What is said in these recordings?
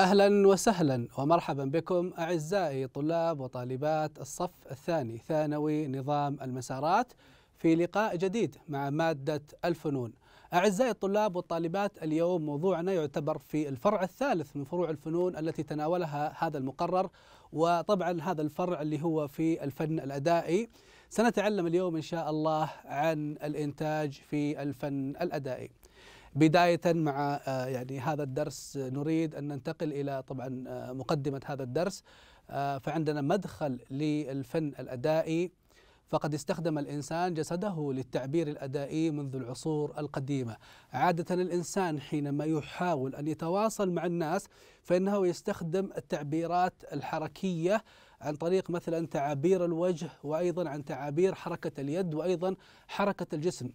اهلا وسهلا ومرحبا بكم اعزائي طلاب وطالبات الصف الثاني ثانوي نظام المسارات في لقاء جديد مع ماده الفنون. اعزائي الطلاب والطالبات اليوم موضوعنا يعتبر في الفرع الثالث من فروع الفنون التي تناولها هذا المقرر وطبعا هذا الفرع اللي هو في الفن الادائي. سنتعلم اليوم ان شاء الله عن الانتاج في الفن الادائي. بداية مع آه، يعني هذا الدرس نريد أن ننتقل إلى طبعا آه، مقدمة هذا الدرس آه، فعندنا مدخل للفن الأدائي فقد استخدم الإنسان جسده للتعبير الأدائي منذ العصور القديمة عادة الإنسان حينما يحاول أن يتواصل مع الناس فإنه يستخدم التعبيرات الحركية عن طريق مثلا تعابير الوجه وأيضا عن تعابير حركة اليد وأيضا حركة الجسم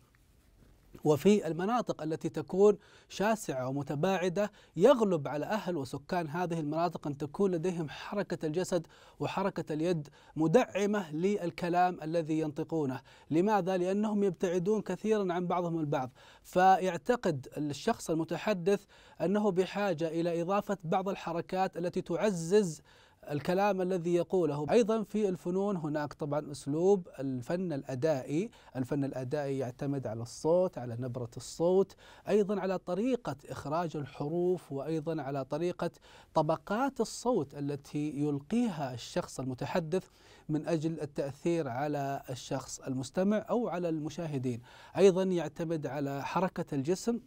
وفي المناطق التي تكون شاسعة ومتباعدة يغلب على أهل وسكان هذه المناطق أن تكون لديهم حركة الجسد وحركة اليد مدعمة للكلام الذي ينطقونه لماذا؟ لأنهم يبتعدون كثيرا عن بعضهم البعض فيعتقد الشخص المتحدث أنه بحاجة إلى إضافة بعض الحركات التي تعزز الكلام الذي يقوله أيضا في الفنون هناك طبعا أسلوب الفن الأدائي الفن الأدائي يعتمد على الصوت على نبرة الصوت أيضا على طريقة إخراج الحروف وأيضا على طريقة طبقات الصوت التي يلقيها الشخص المتحدث من أجل التأثير على الشخص المستمع أو على المشاهدين أيضا يعتمد على حركة الجسم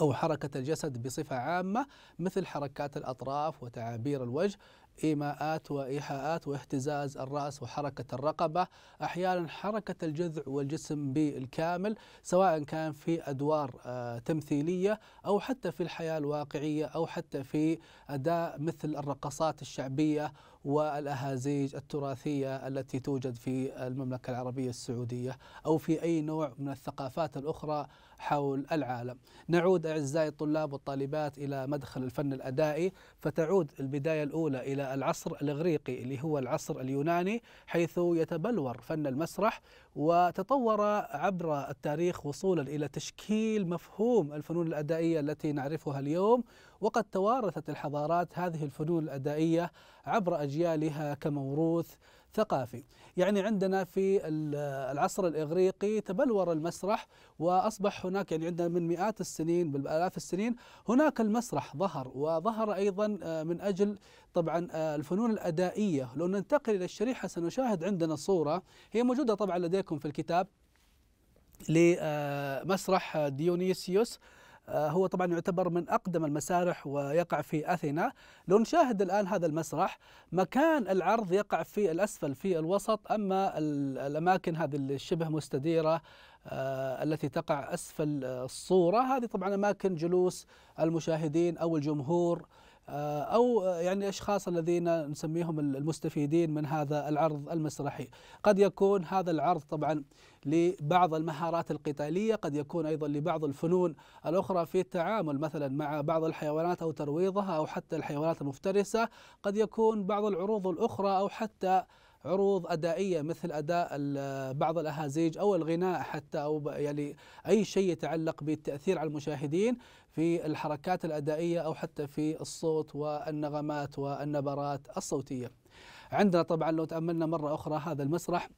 أو حركة الجسد بصفة عامة مثل حركات الأطراف وتعابير الوجه إيماءات وإيحاءات واهتزاز الرأس وحركة الرقبة أحيانا حركة الجذع والجسم بالكامل سواء كان في أدوار آه، تمثيلية أو حتى في الحياة الواقعية أو حتى في أداء مثل الرقصات الشعبية والأهازيج التراثية التي توجد في المملكة العربية السعودية أو في أي نوع من الثقافات الأخرى حول العالم نعود أعزائي الطلاب والطالبات إلى مدخل الفن الأدائي فتعود البداية الأولى إلى العصر الإغريقي اللي هو العصر اليوناني حيث يتبلور فن المسرح وتطور عبر التاريخ وصولا إلى تشكيل مفهوم الفنون الأدائية التي نعرفها اليوم وقد توارثت الحضارات هذه الفنون الأدائية عبر أجيالها كموروث ثقافي يعني عندنا في العصر الإغريقي تبلور المسرح وأصبح هناك يعني عندنا من مئات السنين بالآلاف السنين هناك المسرح ظهر وظهر أيضا آه، من أجل طبعا آه، الفنون الأدائية لو ننتقل إلى الشريحة سنشاهد عندنا صورة هي موجودة طبعا لديكم في الكتاب لمسرح ديونيسيوس آه، هو طبعا يعتبر من أقدم المسارح ويقع في أثينا لو نشاهد الآن هذا المسرح مكان العرض يقع في الأسفل في الوسط أما الأماكن هذه الشبه مستديرة آه، التي تقع أسفل الصورة هذه طبعا أماكن جلوس المشاهدين أو الجمهور آه، أو آه، يعني الأشخاص الذين نسميهم المستفيدين من هذا العرض المسرحي قد يكون هذا العرض طبعا لبعض المهارات القتالية قد يكون أيضا لبعض الفنون الأخرى في التعامل مثلا مع بعض الحيوانات أو ترويضها أو حتى الحيوانات المفترسة قد يكون بعض العروض الأخرى أو حتى عروض أدائية مثل أداء بعض الأهازيج أو الغناء حتى أو يعني أي شيء يتعلق بالتأثير على المشاهدين في الحركات الأدائية أو حتى في الصوت والنغمات والنبرات الصوتية عندنا طبعا لو تأملنا مرة أخرى هذا المسرح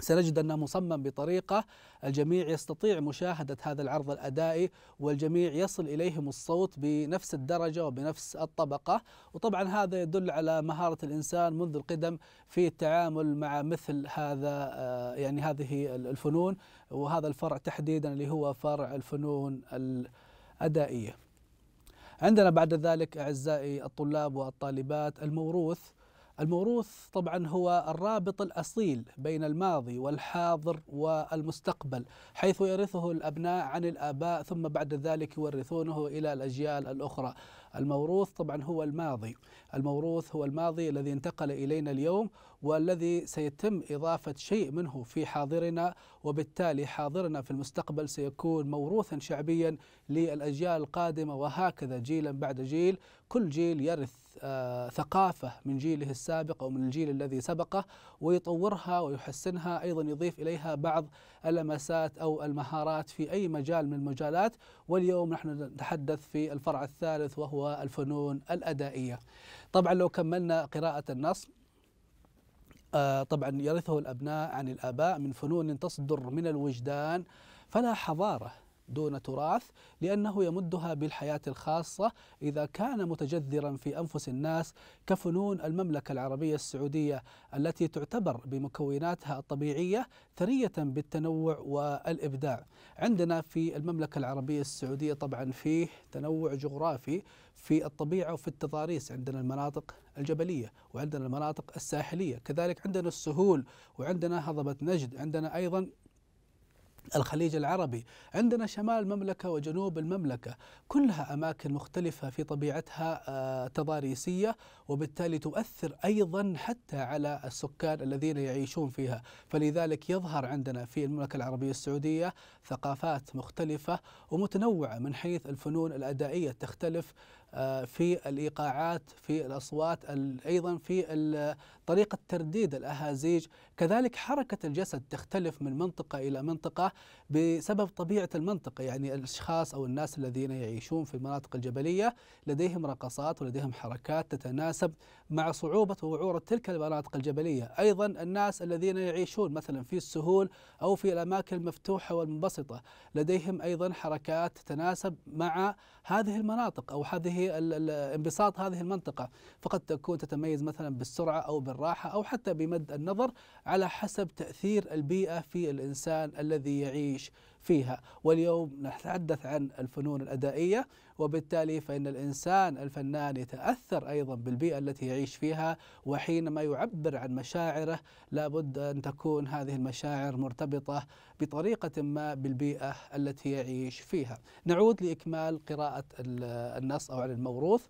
سنجد أنه مصمم بطريقة الجميع يستطيع مشاهدة هذا العرض الأدائي والجميع يصل إليهم الصوت بنفس الدرجة وبنفس الطبقة وطبعا هذا يدل على مهارة الإنسان منذ القدم في التعامل مع مثل هذا آه، يعني هذه الفنون وهذا الفرع تحديدا اللي هو فرع الفنون الأدائية عندنا بعد ذلك أعزائي الطلاب والطالبات الموروث الموروث طبعا هو الرابط الاصيل بين الماضي والحاضر والمستقبل حيث يرثه الابناء عن الاباء ثم بعد ذلك يورثونه الى الاجيال الاخرى الموروث طبعا هو الماضي الموروث هو الماضي الذي انتقل الينا اليوم والذي سيتم اضافه شيء منه في حاضرنا وبالتالي حاضرنا في المستقبل سيكون موروثا شعبيا للاجيال القادمه وهكذا جيلا بعد جيل كل جيل يرث آه، ثقافة من جيله السابق أو من الجيل الذي سبقه ويطورها ويحسنها أيضا يضيف إليها بعض اللمسات أو المهارات في أي مجال من المجالات واليوم نحن نتحدث في الفرع الثالث وهو الفنون الأدائية طبعا لو كملنا قراءة النص آه، طبعا يرثه الأبناء عن الآباء من فنون تصدر من الوجدان فلا حضارة دون تراث لأنه يمدها بالحياة الخاصة إذا كان متجذرا في أنفس الناس كفنون المملكة العربية السعودية التي تعتبر بمكوناتها الطبيعية ثرية بالتنوع والإبداع عندنا في المملكة العربية السعودية طبعا فيه تنوع جغرافي في الطبيعة وفي التضاريس عندنا المناطق الجبلية وعندنا المناطق الساحلية كذلك عندنا السهول وعندنا هضبة نجد عندنا أيضا الخليج العربي عندنا شمال المملكة وجنوب المملكة كلها أماكن مختلفة في طبيعتها آه، تضاريسية وبالتالي تؤثر أيضا حتى على السكان الذين يعيشون فيها فلذلك يظهر عندنا في المملكة العربية السعودية ثقافات مختلفة ومتنوعة من حيث الفنون الأدائية تختلف آه، في الايقاعات في الاصوات ايضا في طريقه ترديد الاهازيج كذلك حركه الجسد تختلف من منطقه الى منطقه بسبب طبيعه المنطقه يعني الاشخاص او الناس الذين يعيشون في المناطق الجبليه لديهم رقصات ولديهم حركات تتناسب مع صعوبة ووعورة تلك المناطق الجبلية أيضا الناس الذين يعيشون مثلا في السهول أو في الأماكن المفتوحة والمنبسطة لديهم أيضا حركات تتناسب مع هذه المناطق أو هذه انبساط هذه المنطقة فقد تكون تتميز مثلا بالسرعة أو بالراحة أو حتى بمد النظر على حسب تأثير البيئة في الإنسان الذي يعيش فيها واليوم نتحدث عن الفنون الأدائية وبالتالي فإن الإنسان الفنان يتأثر أيضا بالبيئة التي يعيش فيها وحينما يعبر عن مشاعره لابد أن تكون هذه المشاعر مرتبطة بطريقة ما بالبيئة التي يعيش فيها نعود لإكمال قراءة النص أو عن الموروث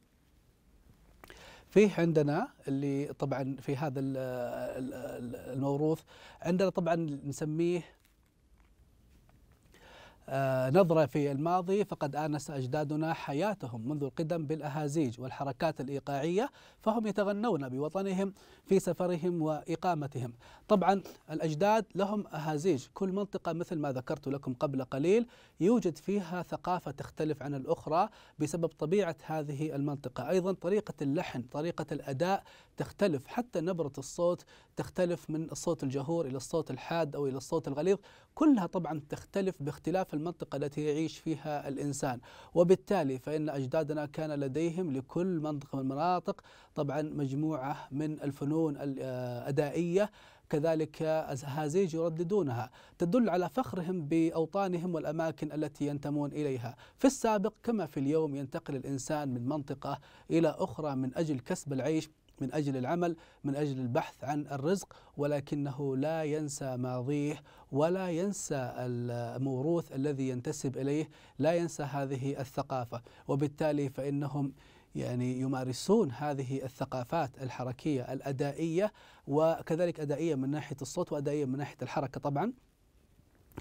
فيه عندنا اللي طبعا في هذا الموروث عندنا طبعا نسميه آه، نظرة في الماضي فقد آنس أجدادنا حياتهم منذ القدم بالأهازيج والحركات الإيقاعية فهم يتغنون بوطنهم في سفرهم وإقامتهم طبعا الأجداد لهم أهازيج كل منطقة مثل ما ذكرت لكم قبل قليل يوجد فيها ثقافة تختلف عن الأخرى بسبب طبيعة هذه المنطقة أيضا طريقة اللحن طريقة الأداء تختلف حتى نبرة الصوت تختلف من الصوت الجهور إلى الصوت الحاد أو إلى الصوت الغليظ كلها طبعا تختلف باختلاف المنطقة التي يعيش فيها الإنسان وبالتالي فإن أجدادنا كان لديهم لكل منطقة من المناطق طبعا مجموعة من الفنون الأدائية آه، كذلك أزهازيج يرددونها تدل على فخرهم بأوطانهم والأماكن التي ينتمون إليها في السابق كما في اليوم ينتقل الإنسان من منطقة إلى أخرى من أجل كسب العيش من اجل العمل من اجل البحث عن الرزق ولكنه لا ينسى ماضيه ولا ينسى الموروث الذي ينتسب اليه لا ينسى هذه الثقافه وبالتالي فانهم يعني يمارسون هذه الثقافات الحركيه الادائيه وكذلك ادائيه من ناحيه الصوت وادائيه من ناحيه الحركه طبعا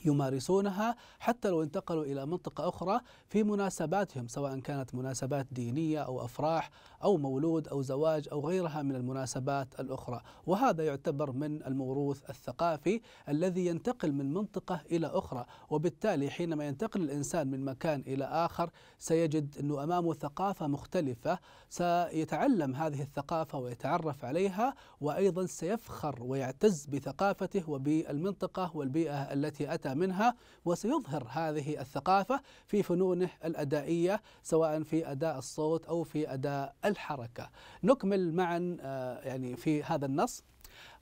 يمارسونها حتى لو انتقلوا الى منطقه اخرى في مناسباتهم سواء كانت مناسبات دينيه او افراح او مولود او زواج او غيرها من المناسبات الاخرى، وهذا يعتبر من الموروث الثقافي الذي ينتقل من منطقه الى اخرى، وبالتالي حينما ينتقل الانسان من مكان الى اخر سيجد انه امامه ثقافه مختلفه، سيتعلم هذه الثقافه ويتعرف عليها وايضا سيفخر ويعتز بثقافته وبالمنطقه والبيئه التي اتى منها وسيظهر هذه الثقافة في فنونه الأدائية سواء في أداء الصوت أو في أداء الحركة نكمل معا آه، يعني في هذا النص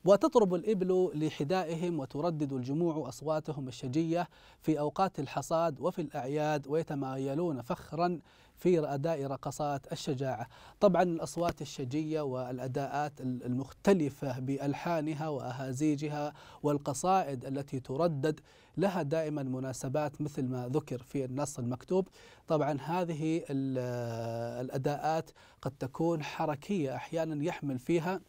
وتطرب الإبل لحدائهم وتردد الجموع أصواتهم الشجية في أوقات الحصاد وفي الأعياد ويتمايلون فخرا في أداء رقصات الشجاعة طبعا الأصوات الشجية والأداءات المختلفة بألحانها وأهازيجها والقصائد التي تردد لها دائما مناسبات مثل ما ذكر في النص المكتوب طبعا هذه الأداءات قد تكون حركية أحيانا يحمل فيها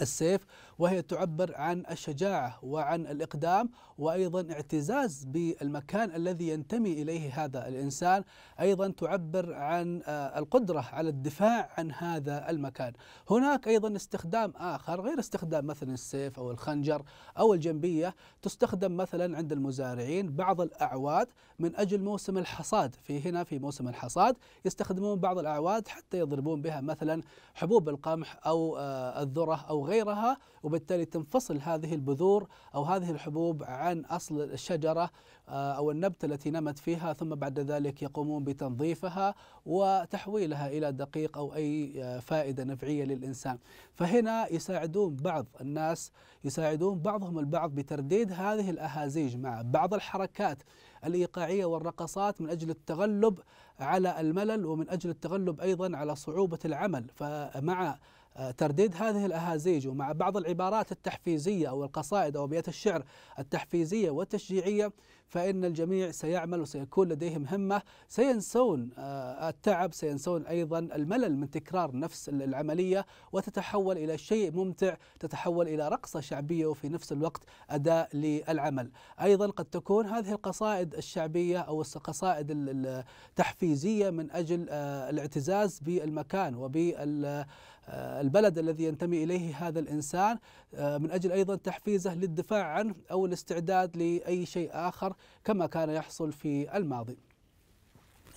السيف وهي تعبر عن الشجاعة وعن الإقدام وأيضا اعتزاز بالمكان الذي ينتمي إليه هذا الإنسان أيضا تعبر عن آه، القدرة على الدفاع عن هذا المكان هناك أيضا استخدام آخر غير استخدام مثلا السيف أو الخنجر أو الجنبية تستخدم مثلا عند المزارعين بعض الأعواد من أجل موسم الحصاد في هنا في موسم الحصاد يستخدمون بعض الأعواد حتى يضربون بها مثلا حبوب القمح أو آه، الذرة أو غيرها وبالتالي تنفصل هذه البذور أو هذه الحبوب عن أصل الشجرة آه، أو النبتة التي نمت فيها ثم بعد ذلك يقومون بتنظيفها وتحويلها إلى دقيق أو أي آه، فائدة نفعية للإنسان فهنا يساعدون بعض الناس يساعدون بعضهم البعض بترديد هذه الأهازيج مع بعض الحركات الإيقاعية والرقصات من أجل التغلب على الملل ومن أجل التغلب أيضا على صعوبة العمل فمع آه، ترديد هذه الأهازيج ومع بعض العبارات التحفيزية أو القصائد أو أبيات الشعر التحفيزية والتشجيعية فإن الجميع سيعمل وسيكون لديهم همة سينسون آه، التعب سينسون أيضا الملل من تكرار نفس العملية وتتحول إلى شيء ممتع تتحول إلى رقصة شعبية وفي نفس الوقت أداء للعمل أيضا قد تكون هذه القصائد الشعبية أو القصائد التحفيزية تحفيزية من أجل آه، الاعتزاز بالمكان وبالبلد آه، الذي ينتمي إليه هذا الإنسان آه، من أجل أيضا تحفيزه للدفاع عنه أو الاستعداد لأي شيء آخر كما كان يحصل في الماضي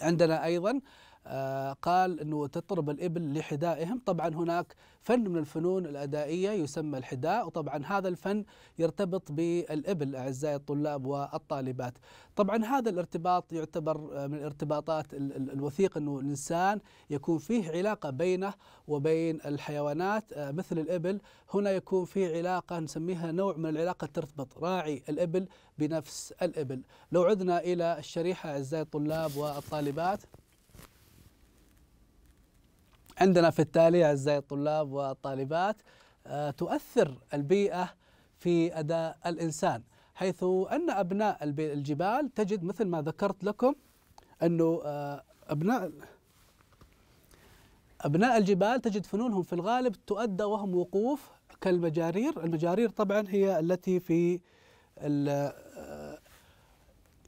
عندنا أيضا آه، قال أنه تضرب الإبل لحدائهم طبعا هناك فن من الفنون الأدائية يسمى الحداء وطبعا هذا الفن يرتبط بالإبل أعزائي الطلاب والطالبات طبعا هذا الارتباط يعتبر آه، من الارتباطات الوثيقة أنه الإنسان يكون فيه علاقة بينه وبين الحيوانات آه، مثل الإبل هنا يكون فيه علاقة نسميها نوع من العلاقة ترتبط راعي الإبل بنفس الإبل لو عدنا إلى الشريحة أعزائي الطلاب والطالبات عندنا في التالي أعزائي الطلاب والطالبات آه، تؤثر البيئة في أداء الإنسان حيث أن أبناء الجبال تجد مثل ما ذكرت لكم أنه آه، أبناء أبناء الجبال تجد فنونهم في الغالب تؤدى وهم وقوف كالمجارير المجارير طبعا هي التي في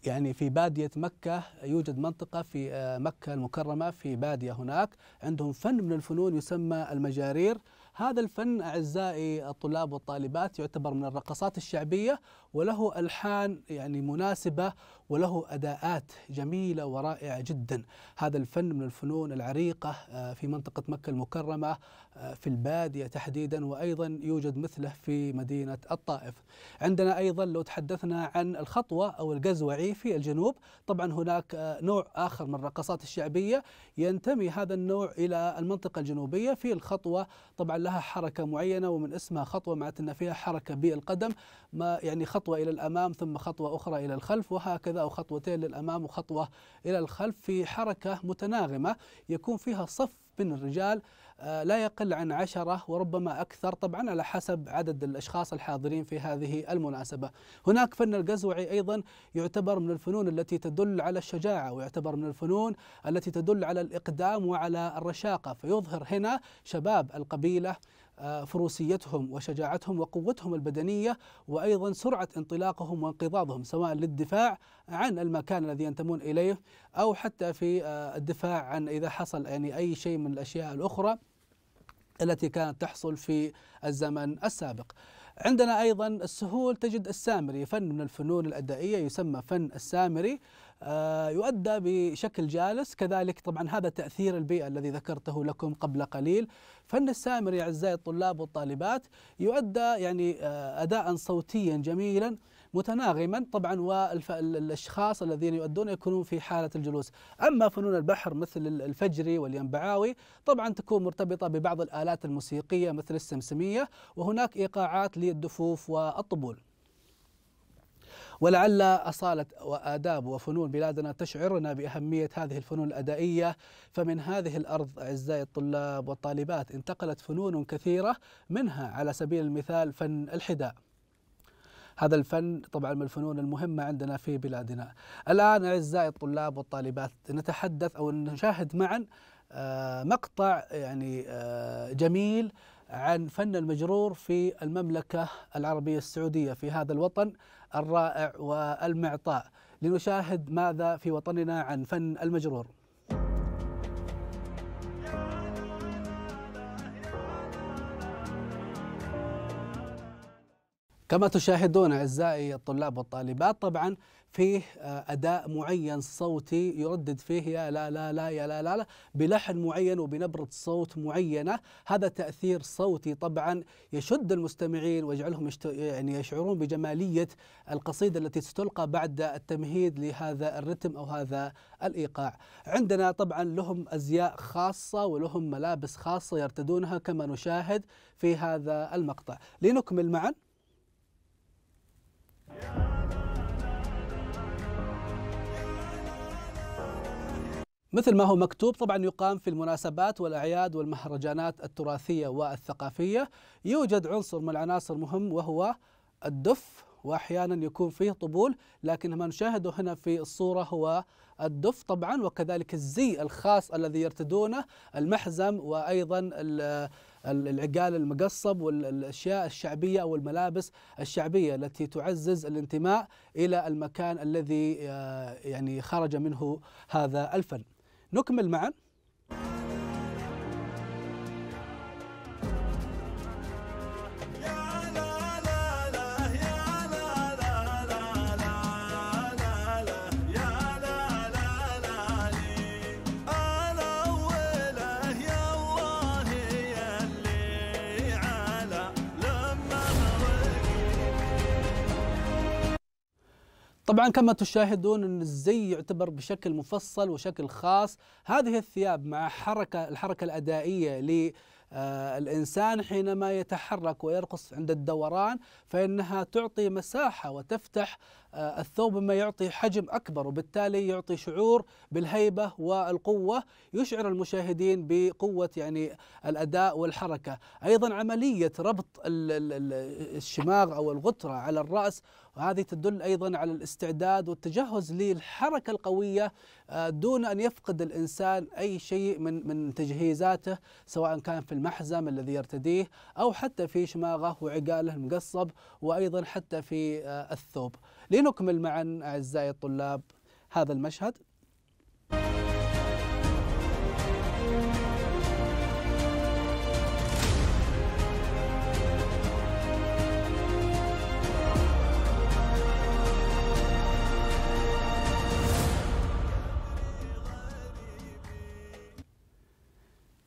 يعني في بادية مكة يوجد منطقة في آه، مكة المكرمة في بادية هناك عندهم فن من الفنون يسمى المجارير هذا الفن أعزائي الطلاب والطالبات يعتبر من الرقصات الشعبية وله ألحان يعني مناسبة وله أداءات جميلة ورائعة جدا هذا الفن من الفنون العريقة آه، في منطقة مكة المكرمة آه، في البادية تحديدا وأيضا يوجد مثله في مدينة الطائف عندنا أيضا لو تحدثنا عن الخطوة أو القزوعي في الجنوب طبعا هناك آه، نوع آخر من الرقصات الشعبية ينتمي هذا النوع إلى المنطقة الجنوبية في الخطوة طبعا لها حركة معينة ومن اسمها خطوة معناته أن فيها حركة بالقدم ما يعني خطوة إلى الأمام ثم خطوة أخرى إلى الخلف وهكذا واحدة أو خطوتين للأمام وخطوة إلى الخلف في حركة متناغمة يكون فيها صف من الرجال آه، لا يقل عن عشرة وربما أكثر طبعا على حسب عدد الأشخاص الحاضرين في هذه المناسبة هناك فن القزوعي أيضا يعتبر من الفنون التي تدل على الشجاعة ويعتبر من الفنون التي تدل على الإقدام وعلى الرشاقة فيظهر هنا شباب القبيلة فروسيتهم وشجاعتهم وقوتهم البدنيه وايضا سرعه انطلاقهم وانقضاضهم سواء للدفاع عن المكان الذي ينتمون اليه او حتى في آه، الدفاع عن اذا حصل يعني اي شيء من الاشياء الاخرى التي كانت تحصل في الزمن السابق. عندنا أيضا السهول تجد السامري فن من الفنون الأدائية يسمى فن السامري آه، يؤدى بشكل جالس كذلك طبعا هذا تأثير البيئة الذي ذكرته لكم قبل قليل فن السامري أعزائي الطلاب والطالبات يؤدى يعني آه، أداء صوتيا جميلا متناغما طبعا والاشخاص الذين يؤدون يكونون في حاله الجلوس اما فنون البحر مثل الفجري والينبعاوي طبعا تكون مرتبطه ببعض الالات الموسيقيه مثل السمسميه وهناك ايقاعات للدفوف والطبول ولعل أصالة وآداب وفنون بلادنا تشعرنا بأهمية هذه الفنون الأدائية فمن هذه الأرض أعزائي الطلاب والطالبات انتقلت فنون كثيرة منها على سبيل المثال فن الحذاء هذا الفن طبعا من الفنون المهمة عندنا في بلادنا الآن أعزائي الطلاب والطالبات نتحدث أو نشاهد معا آه، مقطع يعني آه، جميل عن فن المجرور في المملكة العربية السعودية في هذا الوطن الرائع والمعطاء لنشاهد ماذا في وطننا عن فن المجرور كما تشاهدون اعزائي الطلاب والطالبات طبعا فيه آه، اداء معين صوتي يردد فيه يا لا لا لا يا لا لا, لا بلحن معين وبنبره صوت معينه هذا تاثير صوتي طبعا يشد المستمعين ويجعلهم يعني يشعرون بجماليه القصيده التي ستلقى بعد التمهيد لهذا الرتم او هذا الايقاع عندنا طبعا لهم ازياء خاصه ولهم ملابس خاصه يرتدونها كما نشاهد في هذا المقطع لنكمل معا مثل ما هو مكتوب طبعا يقام في المناسبات والأعياد والمهرجانات التراثية والثقافية يوجد عنصر من العناصر مهم وهو الدف وأحيانا يكون فيه طبول لكن ما نشاهده هنا في الصورة هو الدف طبعا وكذلك الزي الخاص الذي يرتدونه المحزم وأيضا العقال المقصب والاشياء الشعبيه او الملابس الشعبيه التي تعزز الانتماء الى المكان الذي آه، يعني خرج منه هذا الفن. نكمل معا طبعا كما تشاهدون ان الزي يعتبر بشكل مفصل وشكل خاص هذه الثياب مع حركه الحركه الادائيه ل آه، الانسان حينما يتحرك ويرقص عند الدوران فانها تعطي مساحه وتفتح آه، الثوب مما يعطي حجم أكبر وبالتالي يعطي شعور بالهيبة والقوة يشعر المشاهدين بقوة يعني الأداء والحركة أيضا عملية ربط الشماغ أو الغترة على الرأس وهذه تدل أيضا على الاستعداد والتجهز للحركة القوية آه، دون أن يفقد الإنسان أي شيء من من تجهيزاته سواء كان في المحزم الذي يرتديه أو حتى في شماغه وعقاله المقصب وأيضا حتى في آه، الثوب لنكمل معا أعزائي الطلاب هذا المشهد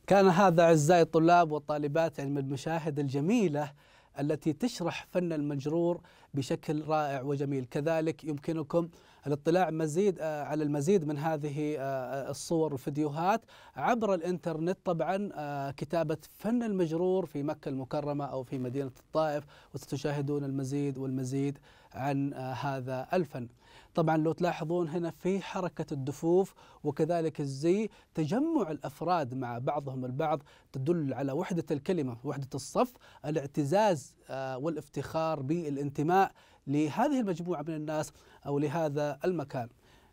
كان هذا أعزائي الطلاب والطالبات علم يعني المشاهد الجميلة التي تشرح فن المجرور بشكل رائع وجميل كذلك يمكنكم الاطلاع مزيد آه، على المزيد من هذه آه، آه، الصور والفيديوهات عبر الانترنت طبعا كتابة فن المجرور في مكة المكرمة أو في مدينة الطائف وستشاهدون المزيد والمزيد عن هذا الفن طبعا لو تلاحظون هنا في حركة الدفوف وكذلك الزي تجمع الأفراد مع بعضهم البعض تدل على وحدة الكلمة وحدة الصف الاعتزاز آه، والافتخار بالانتماء لهذه المجموعة من الناس أو لهذا المكان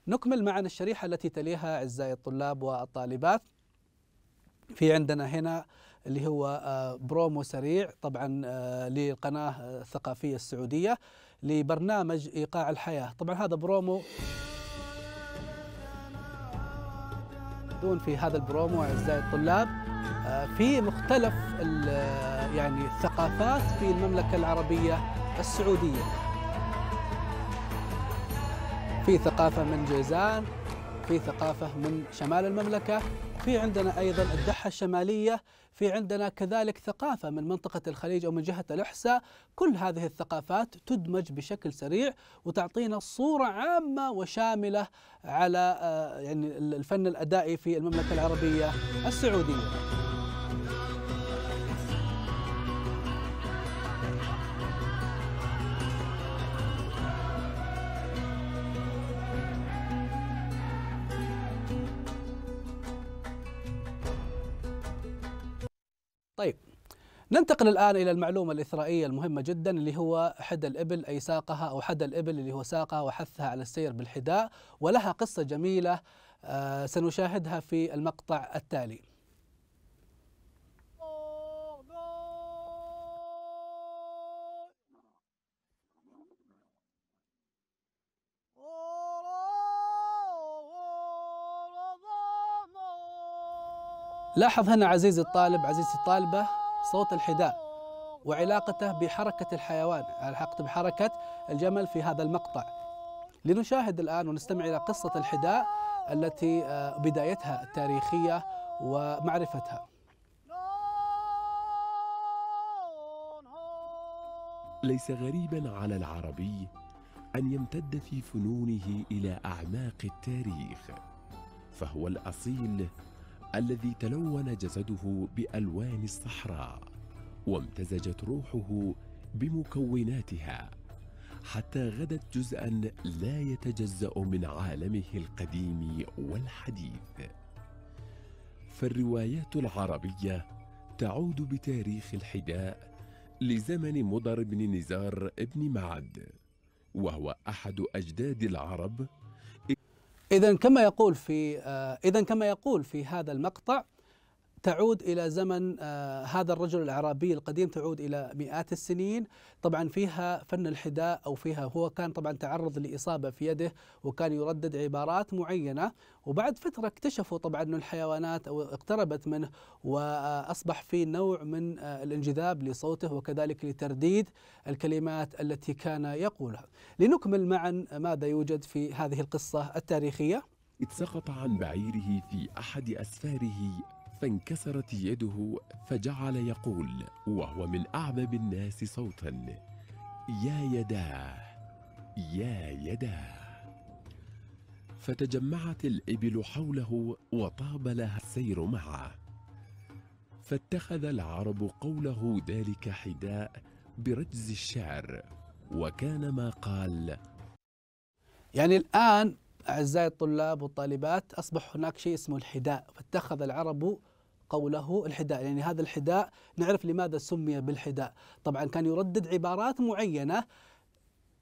نكمل معنا الشريحة التي تليها أعزائي الطلاب والطالبات في عندنا هنا اللي هو آه، برومو سريع طبعا للقناة آه، الثقافية السعودية لبرنامج ايقاع الحياه طبعا هذا برومو دون في هذا البرومو اعزائي الطلاب آه، في مختلف آه، يعني الثقافات في المملكه العربيه السعوديه في ثقافه من جيزان في ثقافه من شمال المملكه في عندنا ايضا الدحه الشماليه في عندنا كذلك ثقافة من منطقة الخليج أو من جهة الإحساء كل هذه الثقافات تدمج بشكل سريع وتعطينا صورة عامة وشاملة على آه، يعني الفن الأدائي في المملكة العربية السعودية ننتقل الآن إلى المعلومة الإثرائية المهمة جدا اللي هو حدى الإبل أي ساقها أو حدى الإبل اللي هو ساقها وحثها على السير بالحداء ولها قصة جميلة آه، سنشاهدها في المقطع التالي لاحظ هنا عزيزي الطالب عزيزتي الطالبة صوت الحداء وعلاقته بحركة الحيوان علاقته بحركة الجمل في هذا المقطع لنشاهد الآن ونستمع إلى قصة الحداء التي آه، بدايتها التاريخية ومعرفتها ليس غريبا على العربي أن يمتد في فنونه إلى أعماق التاريخ فهو الأصيل الذي تلون جسده بالوان الصحراء وامتزجت روحه بمكوناتها حتى غدت جزءا لا يتجزا من عالمه القديم والحديث فالروايات العربيه تعود بتاريخ الحداء لزمن مضر بن نزار بن معد وهو احد اجداد العرب إذا كما يقول في آه، إذا كما يقول في هذا المقطع تعود الى زمن آه، هذا الرجل الاعرابي القديم تعود الى مئات السنين طبعا فيها فن الحداء او فيها هو كان طبعا تعرض لاصابه في يده وكان يردد عبارات معينه وبعد فتره اكتشفوا طبعا ان الحيوانات او اقتربت منه واصبح في نوع من آه، الانجذاب لصوته وكذلك لترديد الكلمات التي كان يقولها لنكمل معا ماذا يوجد في هذه القصه التاريخيه إذ سقط عن بعيره في أحد أسفاره فانكسرت يده فجعل يقول وهو من أعذب الناس صوتا يا يداه يا يداه فتجمعت الإبل حوله وطاب لها السير معه فاتخذ العرب قوله ذلك حداء برجز الشعر وكان ما قال يعني الآن أعزائي الطلاب والطالبات أصبح هناك شيء اسمه الحداء فاتخذ العرب قوله الحداء يعني هذا الحداء نعرف لماذا سمي بالحداء طبعا كان يردد عبارات معينة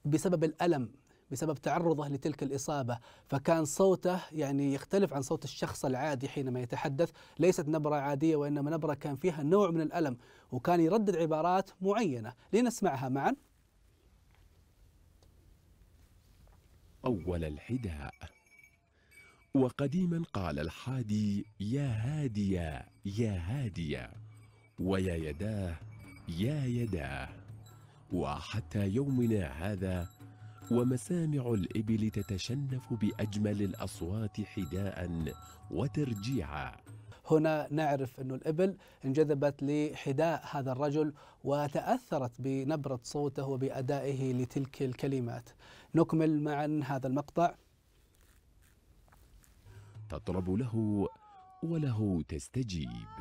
بسبب الألم بسبب تعرضه لتلك الإصابة فكان صوته يعني يختلف عن صوت الشخص العادي حينما يتحدث ليست نبرة عادية وإنما نبرة كان فيها نوع من الألم وكان يردد عبارات معينة لنسمعها معا أول الحداء وقديما قال الحادي يا هادية يا هادية ويا يداه يا يداه وحتى يومنا هذا ومسامع الإبل تتشنف بأجمل الأصوات حداء وترجيعا هنا نعرف أن الإبل انجذبت لحداء هذا الرجل وتأثرت بنبرة صوته وبأدائه لتلك الكلمات نكمل معا هذا المقطع تطلب له وله تستجيب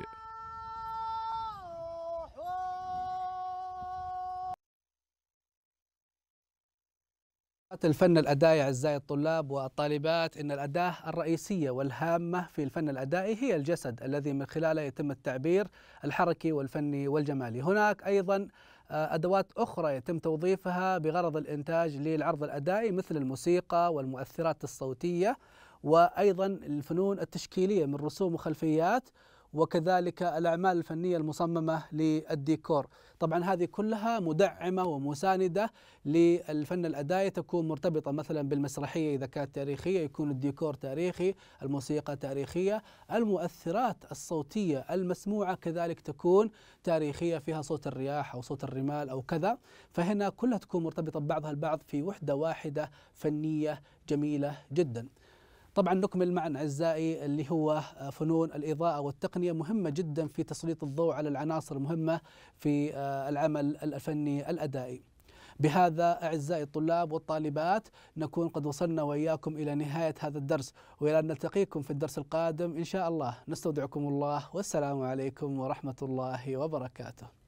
الفن الأدائي أعزائي الطلاب والطالبات إن الأداة الرئيسية والهامة في الفن الأدائي هي الجسد الذي من خلاله يتم التعبير الحركي والفني والجمالي هناك أيضا آه، أدوات أخرى يتم توظيفها بغرض الإنتاج للعرض الأدائي مثل الموسيقى والمؤثرات الصوتية وأيضا الفنون التشكيلية من رسوم وخلفيات وكذلك الأعمال الفنية المصممة للديكور طبعا هذه كلها مدعمة ومساندة للفن الأدائي تكون مرتبطة مثلا بالمسرحية إذا كانت تاريخية يكون الديكور تاريخي الموسيقى تاريخية المؤثرات الصوتية المسموعة كذلك تكون تاريخية فيها صوت الرياح أو صوت الرمال أو كذا فهنا كلها تكون مرتبطة ببعضها البعض في وحدة واحدة فنية جميلة جداً طبعا نكمل معنا اعزائي اللي هو آه، فنون الاضاءه والتقنيه مهمه جدا في تسليط الضوء على العناصر المهمه في آه، العمل الفني الادائي. بهذا أعزائي الطلاب والطالبات نكون قد وصلنا وإياكم إلى نهاية هذا الدرس وإلى أن نلتقيكم في الدرس القادم إن شاء الله نستودعكم الله والسلام عليكم ورحمة الله وبركاته